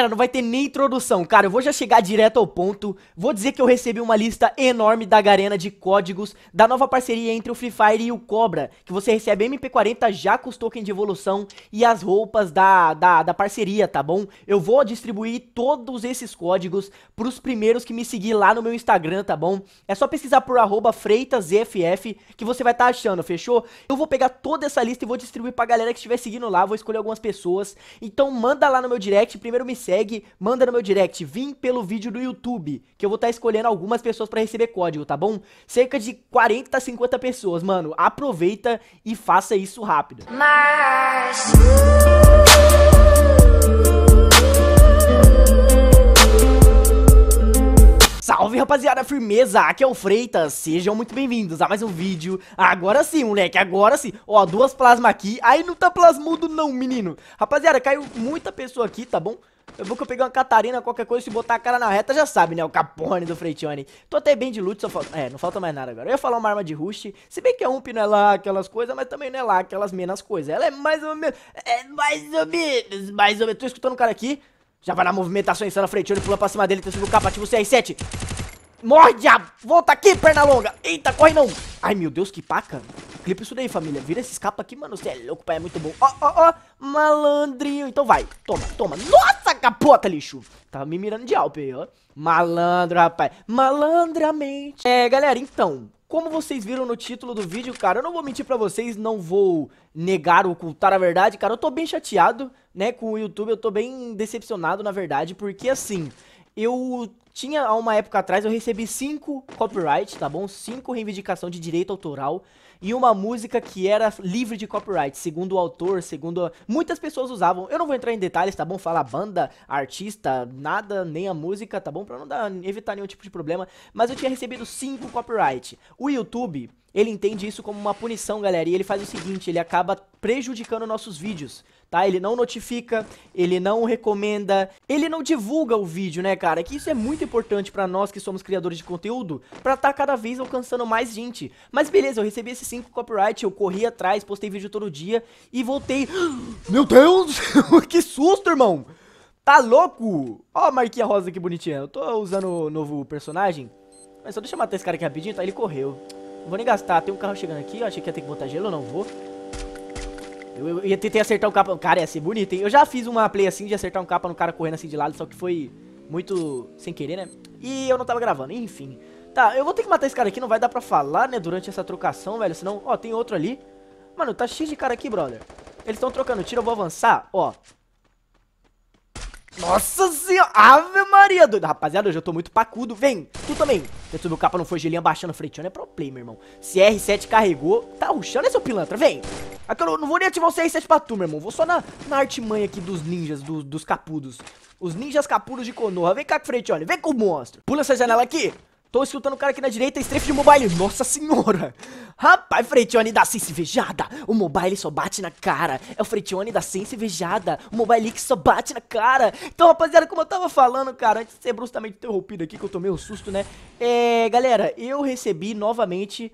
Galera, não vai ter nem introdução, cara, eu vou já chegar direto ao ponto, vou dizer que eu recebi uma lista enorme da Garena de códigos da nova parceria entre o Free Fire e o Cobra, que você recebe MP40 já com os tokens de evolução e as roupas da, da, da parceria, tá bom? Eu vou distribuir todos esses códigos pros primeiros que me seguir lá no meu Instagram, tá bom? É só pesquisar por arroba freitasff que você vai estar tá achando, fechou? Eu vou pegar toda essa lista e vou distribuir pra galera que estiver seguindo lá, vou escolher algumas pessoas, então manda lá no meu direct, primeiro me segue segue, manda no meu direct, vim pelo vídeo do YouTube, que eu vou estar tá escolhendo algumas pessoas para receber código, tá bom? Cerca de 40 a 50 pessoas, mano. Aproveita e faça isso rápido. Mas... Salve rapaziada, firmeza, aqui é o Freitas, sejam muito bem-vindos a mais um vídeo Agora sim, moleque, agora sim Ó, duas plasmas aqui, aí não tá plasmudo não, menino Rapaziada, caiu muita pessoa aqui, tá bom? Eu vou que eu peguei uma Catarina, qualquer coisa, se botar a cara na reta, já sabe, né? O Capone do Freitione. Tô até bem de loot, só falta... É, não falta mais nada agora. Eu ia falar uma arma de rush, se bem que a UMP não é lá aquelas coisas, mas também não é lá aquelas menos coisas. Ela é mais ou menos... É mais ou menos, mais ou menos. Tô escutando um cara aqui. Já vai na movimentação insana, Freitione pula pra cima dele, tentando tá subir o capa, ativa o CR7. Morde a... Volta aqui, perna longa. Eita, corre não. Ai, meu Deus, que paca clipa isso daí, família. Vira esse escapa aqui, mano. Você é louco, pai. É muito bom. Ó, ó, ó. Malandrinho. Então vai. Toma, toma. Nossa, capota, lixo. Tava me mirando de alpe aí, ó. Malandro, rapaz. Malandramente. É, galera, então... Como vocês viram no título do vídeo, cara, eu não vou mentir pra vocês, não vou negar ou ocultar a verdade, cara, eu tô bem chateado, né, com o YouTube, eu tô bem decepcionado, na verdade, porque assim, eu tinha, há uma época atrás, eu recebi cinco copyright, tá bom? Cinco reivindicação de direito autoral e uma música que era livre de copyright, segundo o autor, segundo... Muitas pessoas usavam, eu não vou entrar em detalhes, tá bom? Falar banda, artista, nada, nem a música, tá bom? Pra não dar, evitar nenhum tipo de problema, mas eu tinha recebido cinco copyright. O YouTube ele entende isso como uma punição, galera, e ele faz o seguinte, ele acaba prejudicando nossos vídeos, tá? Ele não notifica, ele não recomenda, ele não divulga o vídeo, né, cara? Que isso é muito importante pra nós que somos criadores de conteúdo, pra tá cada vez alcançando mais gente. Mas beleza, eu recebi esses cinco copyright, eu corri atrás, postei vídeo todo dia e voltei... Meu Deus! que susto, irmão! Tá louco? Ó a marquinha rosa que bonitinha. Eu tô usando o novo personagem. Mas só deixa eu matar esse cara aqui rapidinho, tá? Ele correu. Não vou nem gastar. Tem um carro chegando aqui. Eu achei que ia ter que botar gelo. Não vou. Eu, ia tentar tentei acertar o capa. Cara, ia ser bonito, hein? Eu já fiz uma play assim de acertar um capa no cara correndo assim de lado. Só que foi muito sem querer, né? E eu não tava gravando. Enfim. Tá, eu vou ter que matar esse cara aqui. Não vai dar pra falar, né? Durante essa trocação, velho. Senão, ó, tem outro ali. Mano, tá cheio de cara aqui, brother. Eles estão trocando tiro. Eu vou avançar. Ó. Nossa senhora, ave maria, doido. Rapaziada, hoje eu tô muito pacudo, vem, tu também. Tento subir o capa, não foi gelinha, baixando o olha, é pro play, meu irmão. CR7 carregou, tá ruxando, é seu pilantra, vem. Aqui eu não vou nem ativar o CR7 pra tu, meu irmão, vou só na, na artimanha aqui dos ninjas, do, dos capudos. Os ninjas capudos de Konoha, vem cá com frente, olha, vem com o monstro. Pula essa janela aqui, Tô escutando o cara aqui na direita, strafe de mobile. Nossa senhora! Rapaz, Freitione da Sense Vejada! O mobile só bate na cara. É o Freitione da Sense Vejada. O mobile que só bate na cara. Então, rapaziada, como eu tava falando, cara, antes de ser bruscamente interrompido aqui, que eu tomei um susto, né? É, galera, eu recebi novamente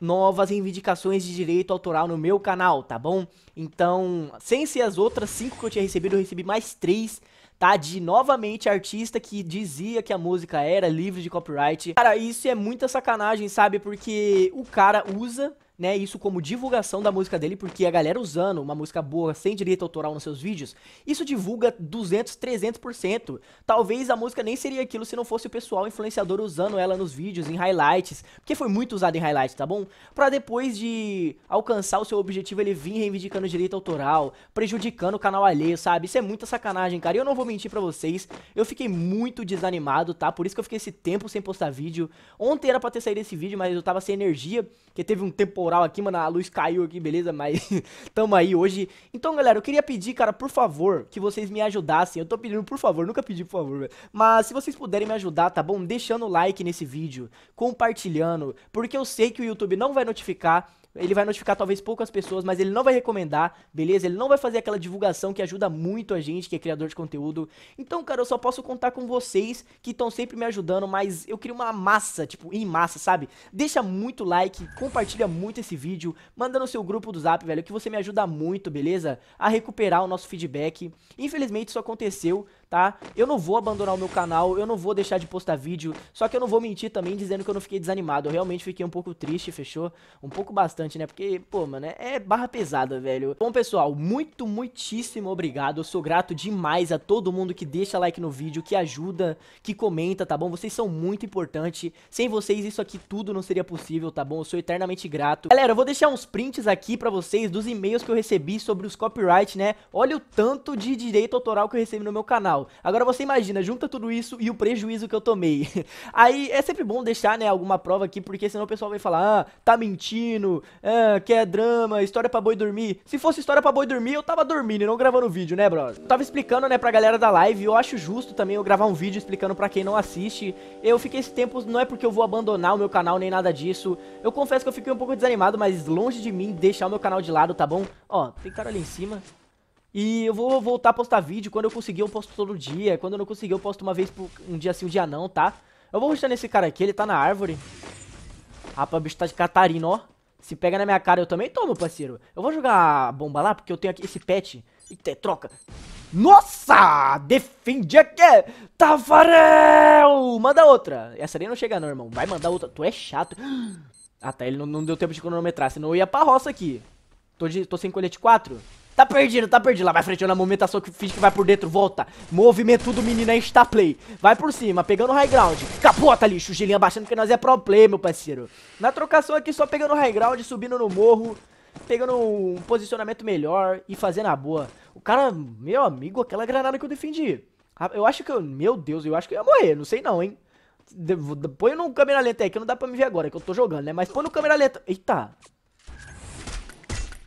novas reivindicações de direito autoral no meu canal, tá bom? Então, sem ser as outras cinco que eu tinha recebido, eu recebi mais três tá? De novamente artista que dizia que a música era livre de copyright. Cara, isso é muita sacanagem, sabe? Porque o cara usa né, isso como divulgação da música dele, porque a galera usando uma música boa sem direito autoral nos seus vídeos, isso divulga 200, 300%. Talvez a música nem seria aquilo se não fosse o pessoal influenciador usando ela nos vídeos, em highlights, porque foi muito usado em highlights, tá bom? Para depois de alcançar o seu objetivo, ele vir reivindicando direito autoral, prejudicando o canal alheio, sabe? Isso é muita sacanagem, cara. E eu não vou mentir para vocês, eu fiquei muito desanimado, tá? Por isso que eu fiquei esse tempo sem postar vídeo. Ontem era pra ter saído esse vídeo, mas eu tava sem energia, porque teve um temporal moral aqui, mano. A luz caiu aqui, beleza? Mas tamo aí hoje. Então, galera, eu queria pedir, cara, por favor, que vocês me ajudassem. Eu tô pedindo por favor, nunca pedi por favor, velho. Mas se vocês puderem me ajudar, tá bom? Deixando o like nesse vídeo, compartilhando, porque eu sei que o YouTube não vai notificar ele vai notificar talvez poucas pessoas, mas ele não vai recomendar, beleza? Ele não vai fazer aquela divulgação que ajuda muito a gente que é criador de conteúdo. Então, cara, eu só posso contar com vocês que estão sempre me ajudando, mas eu queria uma massa, tipo, em massa, sabe? Deixa muito like, compartilha muito esse vídeo, manda no seu grupo do Zap, velho, que você me ajuda muito, beleza? A recuperar o nosso feedback. Infelizmente isso aconteceu tá? Eu não vou abandonar o meu canal, eu não vou deixar de postar vídeo, só que eu não vou mentir também dizendo que eu não fiquei desanimado, eu realmente fiquei um pouco triste, fechou? Um pouco bastante, né? Porque, pô, mano, é, é barra pesada, velho. Bom, pessoal, muito, muitíssimo obrigado, eu sou grato demais a todo mundo que deixa like no vídeo, que ajuda, que comenta, tá bom? Vocês são muito importantes, sem vocês isso aqui tudo não seria possível, tá bom? Eu sou eternamente grato. Galera, eu vou deixar uns prints aqui pra vocês dos e-mails que eu recebi sobre os copyright, né? Olha o tanto de direito autoral que eu recebi no meu canal. Agora você imagina, junta tudo isso e o prejuízo que eu tomei. Aí é sempre bom deixar, né, alguma prova aqui, porque senão o pessoal vai falar, ah, tá mentindo, ah, é, quer é drama, história pra boi dormir. Se fosse história pra boi dormir, eu tava dormindo e não gravando vídeo, né, brother? Tava explicando, né, pra galera da live, eu acho justo também eu gravar um vídeo explicando pra quem não assiste. Eu fiquei esse tempo, não é porque eu vou abandonar o meu canal nem nada disso. Eu confesso que eu fiquei um pouco desanimado, mas longe de mim deixar o meu canal de lado, tá bom? Ó, tem cara ali em cima. E eu vou voltar a postar vídeo. Quando eu conseguir, eu posto todo dia. Quando eu não conseguir, eu posto uma vez por um dia sim, um dia não, tá? Eu vou postar nesse cara aqui, ele tá na árvore. Rapaz, o bicho tá de Catarina, ó. Se pega na minha cara, eu também tomo, parceiro. Eu vou jogar a bomba lá, porque eu tenho aqui esse pet. Eita, é troca. Nossa! Defende aqui! Tafarel! Manda outra. Essa nem não chega não, irmão. Vai mandar outra. Tu é chato. Ah, tá. Ele não, não deu tempo de cronometrar, senão eu ia pra roça aqui. Tô, de, tô sem colete 4. Tá perdido, tá perdido. Lá vai frente, na movimentação que finge que vai por dentro, volta. Movimento do menino aí é está play. Vai por cima, pegando high ground. Capota, lixo. O gelinho abaixando porque nós é pro play, meu parceiro. Na trocação aqui, só pegando high ground, subindo no morro. Pegando um posicionamento melhor e fazendo a boa. O cara, meu amigo, aquela granada que eu defendi. Ah, eu acho que eu, meu Deus, eu acho que eu ia morrer. Não sei não, hein. Põe no câmera lenta aí, que não dá pra me ver agora, que eu tô jogando, né? Mas põe no câmera lenta. Eita,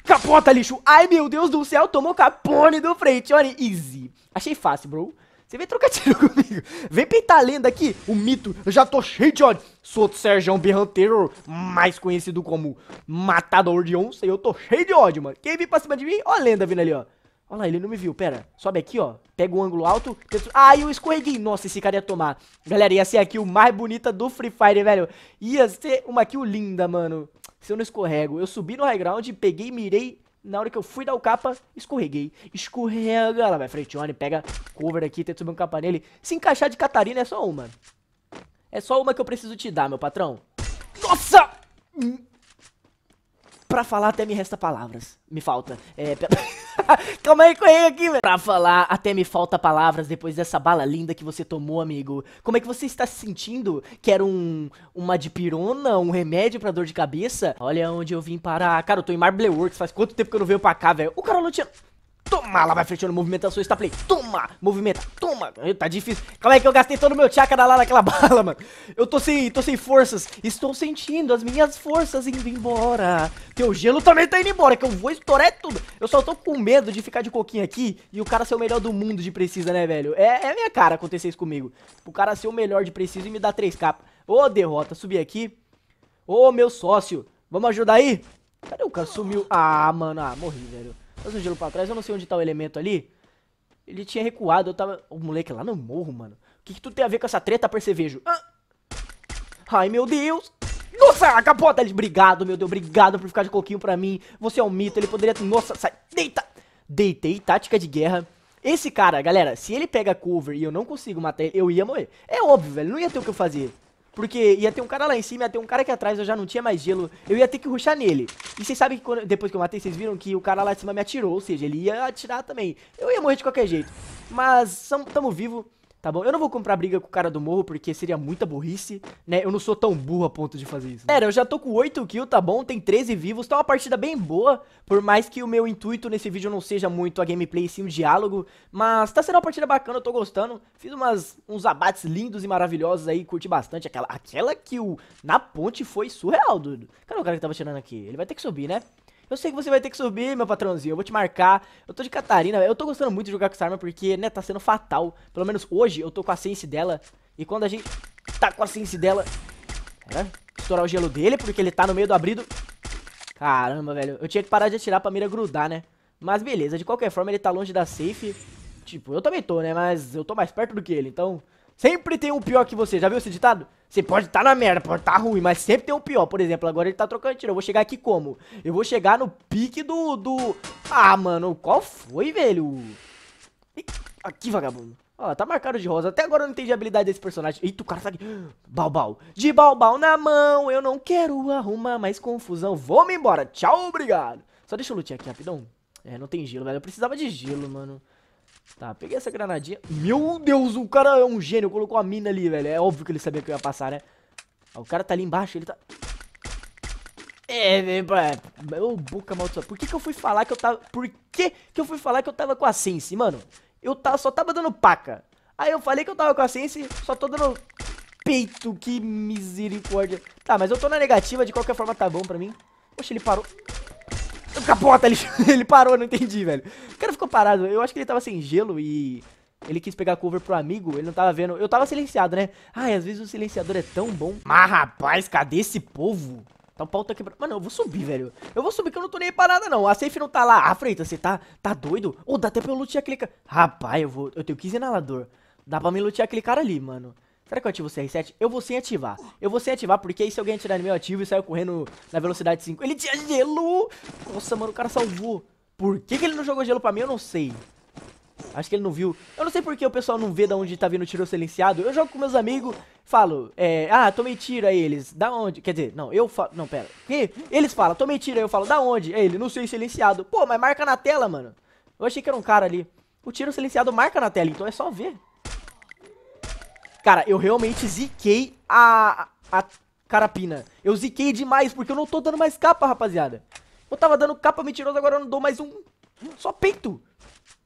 Capota, lixo. Ai, meu Deus do céu, tomou capone do frente, olha, Easy. Achei fácil, bro. Você vem trocar tiro comigo. Vem pintar a lenda aqui, o mito. Eu já tô cheio de ódio. Sou Sérgio, Serjão Berranteiro, mais conhecido como Matador de Onça. E eu tô cheio de ódio, mano. Quem vem pra cima de mim? Ó a lenda vindo ali, ó. Olha lá, ele não me viu. Pera, sobe aqui, ó. Pega o um ângulo alto. Tento... Ah, eu escorreguei. Nossa, esse cara ia tomar. Galera, ia ser a kill mais bonita do Free Fire, velho. Ia ser uma kill linda, mano. Se eu não escorrego. Eu subi no high ground, peguei, mirei. Na hora que eu fui dar o capa, escorreguei. Escorrega. Lá vai Fretione, pega cover aqui, tenta subir um capa nele. Se encaixar de Catarina é só uma. É só uma que eu preciso te dar, meu patrão. Nossa! Hum. Pra falar até me resta palavras. Me falta. É, pera... Calma aí, correi aqui, velho. Pra falar até me falta palavras depois dessa bala linda que você tomou, amigo. Como é que você está se sentindo? Quer um... uma dipirona? Um remédio pra dor de cabeça? Olha onde eu vim parar. Cara, eu tô em Marble Works. Faz quanto tempo que eu não venho pra cá, velho? O Carol tinha... Toma, lá vai fechando a sua play. Toma, movimenta, toma. Tá difícil. Calma aí que eu gastei todo o meu chakra lá naquela bala, mano. Eu tô sem, tô sem forças. Estou sentindo as minhas forças indo embora. Teu gelo também tá indo embora, que eu vou estourar tudo. Eu só tô com medo de ficar de coquinha aqui e o cara ser o melhor do mundo de precisa, né, velho? É, é minha cara acontecer isso comigo. O cara ser o melhor de precisa e me dar três k Ô, oh, derrota, subi aqui. Ô, oh, meu sócio, vamos ajudar aí? Cadê o cara? Sumiu. Ah, mano, ah, morri, velho. Faz um gelo pra trás, eu não sei onde tá o elemento ali. Ele tinha recuado, eu tava... O moleque lá no morro, mano. O que que tu tem a ver com essa treta, percevejo? Ah. Ai, meu Deus! Nossa, a capota! Ele, obrigado, meu Deus, obrigado por ficar de coquinho pra mim. Você é um mito, ele poderia... Nossa, sai! Deita! Deitei, tática de guerra. Esse cara, galera, se ele pega cover e eu não consigo matar ele, eu ia morrer. É óbvio, velho, não ia ter o que eu fazer. Porque ia ter um cara lá em cima, ia ter um cara aqui atrás, eu já não tinha mais gelo. Eu ia ter que ruxar nele. E vocês sabem que quando, depois que eu matei, vocês viram que o cara lá de cima me atirou. Ou seja, ele ia atirar também. Eu ia morrer de qualquer jeito. Mas tamo vivo tá bom? Eu não vou comprar briga com o cara do morro, porque seria muita burrice, né? Eu não sou tão burro a ponto de fazer isso. Pera, eu já tô com 8 kills, tá bom? Tem 13 vivos, tá uma partida bem boa, por mais que o meu intuito nesse vídeo não seja muito a gameplay, sim o diálogo, mas tá sendo uma partida bacana, eu tô gostando. Fiz umas, uns abates lindos e maravilhosos aí, curti bastante. Aquela, aquela kill na ponte foi surreal, dude. Cadê o cara que tava tirando aqui? Ele vai ter que subir, né? Eu sei que você vai ter que subir, meu patrãozinho. Eu vou te marcar. Eu tô de Catarina, Eu tô gostando muito de jogar com essa arma porque, né, tá sendo fatal. Pelo menos hoje eu tô com a sense dela. E quando a gente tá com a sense dela... É, estourar o gelo dele porque ele tá no meio do abrido. Caramba, velho. Eu tinha que parar de atirar pra mira grudar, né? Mas beleza, de qualquer forma ele tá longe da safe. Tipo, eu também tô, né? Mas eu tô mais perto do que ele, então... Sempre tem um pior que você. Já viu esse ditado? Você pode estar tá na merda, pode estar tá ruim, mas sempre tem o pior. Por exemplo, agora ele tá trocando tiro. Eu vou chegar aqui como? Eu vou chegar no pique do... do... Ah, mano, qual foi, velho? Aqui, vagabundo. Ó, tá marcado de rosa. Até agora eu não entendi a habilidade desse personagem. Eita, o cara tá aqui. Balbal. De balbal na mão, eu não quero arrumar mais confusão. Vou-me embora. Tchau, obrigado. Só deixa eu lutar aqui rapidão. É, não tem gelo, velho. Eu precisava de gelo, mano. Tá, peguei essa granadinha. Meu Deus, o cara é um gênio. Colocou a mina ali, velho. É óbvio que ele sabia que eu ia passar, né? Ah, o cara tá ali embaixo, ele tá... É, velho, Ô, boca maldita. Por que que eu fui falar que eu tava... Por que que eu fui falar que eu tava com a Sense, mano? Eu tava, só tava dando paca. Aí eu falei que eu tava com a Sense, só tô dando peito. Que misericórdia. Tá, mas eu tô na negativa, de qualquer forma tá bom pra mim. Poxa, ele parou. Capota, ele, ele parou, não entendi, velho. Cara, parado. Eu acho que ele tava sem gelo e ele quis pegar cover pro amigo, ele não tava vendo. Eu tava silenciado, né? Ai, às vezes o silenciador é tão bom. Mas, rapaz, cadê esse povo? Tá o pau tá quebrando. Mano, eu vou subir, velho. Eu vou subir que eu não tô nem parada, não. A safe não tá lá. Ah, Freita, você tá, tá doido? Ou oh, dá até pra eu lutear aquele cara. Rapaz, eu vou. Eu tenho 15 inalador. Dá pra me lutear aquele cara ali, mano. Será que eu ativo o CR7? Eu vou sem ativar. Eu vou sem ativar, porque aí se alguém atirar no meu ativo e sair correndo na velocidade 5. Ele tinha gelo! Nossa, mano, o cara salvou. Por que, que ele não jogou gelo pra mim, eu não sei. Acho que ele não viu. Eu não sei por que o pessoal não vê de onde tá vindo o tiro silenciado. Eu jogo com meus amigos, falo, é, ah, tomei tiro aí eles. Da onde? Quer dizer, não, eu falo, não, pera. que eles falam, tomei tiro aí, eu falo, da onde? É ele, não sei silenciado. Pô, mas marca na tela, mano. Eu achei que era um cara ali. O tiro silenciado marca na tela, então é só ver. Cara, eu realmente ziquei a, a, a carapina. Eu ziquei demais, porque eu não tô dando mais capa, rapaziada. Eu tava dando capa mentirosa, agora eu não dou mais um. Só peito.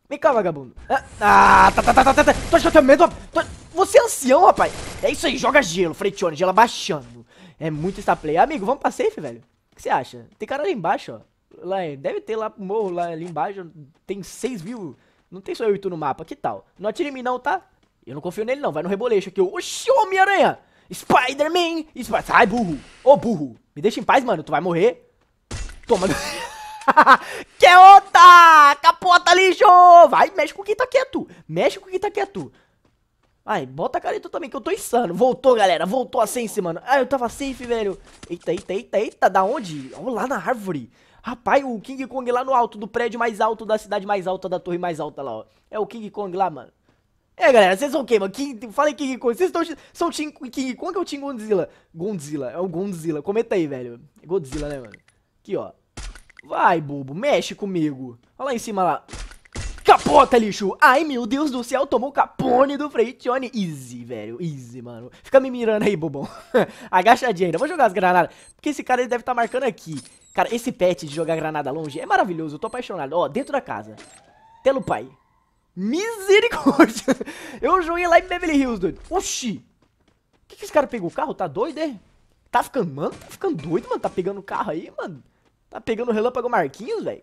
Vem cá, vagabundo. É, ah, tá, tá, tá, tá, tá, tá. Tô achando medo. Tô... Você é ancião, rapaz. É isso aí, joga gelo, Fretione, gelo baixando. É muito esta play. Amigo, vamos pra safe, velho. O que você acha? Tem cara ali embaixo, ó. Lá, é, deve ter lá pro morro, lá ali embaixo. Tem 6 mil. Não tem só eu e tu no mapa, que tal? Não atire em mim não, tá? Eu não confio nele não, vai no reboleixo aqui. Oxi, Homem-Aranha! Spider-Man! Spider Sai, burro! Ô, burro! Me deixa em paz, mano, tu vai morrer. Toma. que outra! Capota lixo! Vai, mexe com quem tá quieto. Mexe com quem tá quieto. Ai, bota a careta também, que eu tô insano. Voltou, galera. Voltou a sense, mano. Ah, eu tava safe, velho. Eita, eita, eita, eita. Da onde? Ó, lá na árvore. Rapaz, o King Kong lá no alto do prédio mais alto, da cidade mais alta, da torre mais alta lá, ó. É o King Kong lá, mano. É, galera, vocês são o quê, mano? King... Fala aí, King Kong. Vocês estão... São King Kong ou Team Godzilla? Godzilla. É o Godzilla. Comenta aí, velho. Godzilla, né, mano? Aqui, ó. Vai, bobo, mexe comigo. Olha lá em cima, lá. Capota, lixo! Ai, meu Deus do céu, tomou capone do Freixione. Easy, velho, easy, mano. Fica me mirando aí, bobão. Agachadinha ainda. Vou jogar as granadas, porque esse cara ele deve estar tá marcando aqui. Cara, esse pet de jogar granada longe é maravilhoso, eu tô apaixonado. Ó, dentro da casa. Telo pai. Misericórdia. Eu joguei lá em Beverly Hills, doido. Oxi. O que que esse cara pegou? O carro tá doido, é? Tá ficando, mano, tá ficando doido, mano. Tá pegando o carro aí, mano. Tá pegando o relâmpago Marquinhos, velho.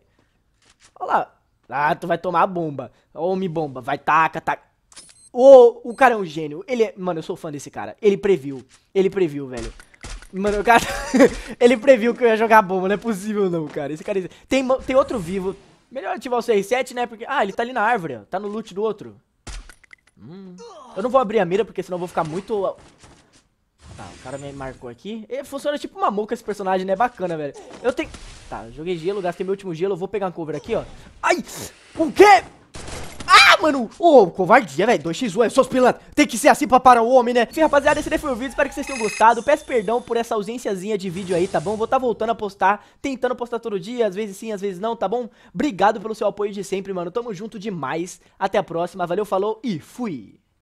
Olha lá. Ah, tu vai tomar a bomba. Homem bomba. Vai, taca, taca. Ô, oh, o cara é um gênio. Ele é... Mano, eu sou fã desse cara. Ele previu. Ele previu, velho. Mano, o cara... ele previu que eu ia jogar bomba. Não é possível, não, cara. Esse cara... Tem, tem outro vivo. Melhor ativar o CR7, né? Porque... Ah, ele tá ali na árvore. Tá no loot do outro. Hum. Eu não vou abrir a mira, porque senão eu vou ficar muito Tá, o cara me marcou aqui. E funciona tipo uma muca esse personagem, né? Bacana, velho. Eu tenho... Tá, joguei gelo, gastei meu último gelo. Vou pegar um cover aqui, ó. Ai! O quê? Ah, mano! Ô, oh, covardia, velho. 2x1, é seus pilantra. Tem que ser assim pra parar o homem, né? Enfim, rapaziada, esse daí foi o vídeo. Espero que vocês tenham gostado. Peço perdão por essa ausênciazinha de vídeo aí, tá bom? Vou estar tá voltando a postar, tentando postar todo dia. Às vezes sim, às vezes não, tá bom? Obrigado pelo seu apoio de sempre, mano. Tamo junto demais. Até a próxima. Valeu, falou e fui!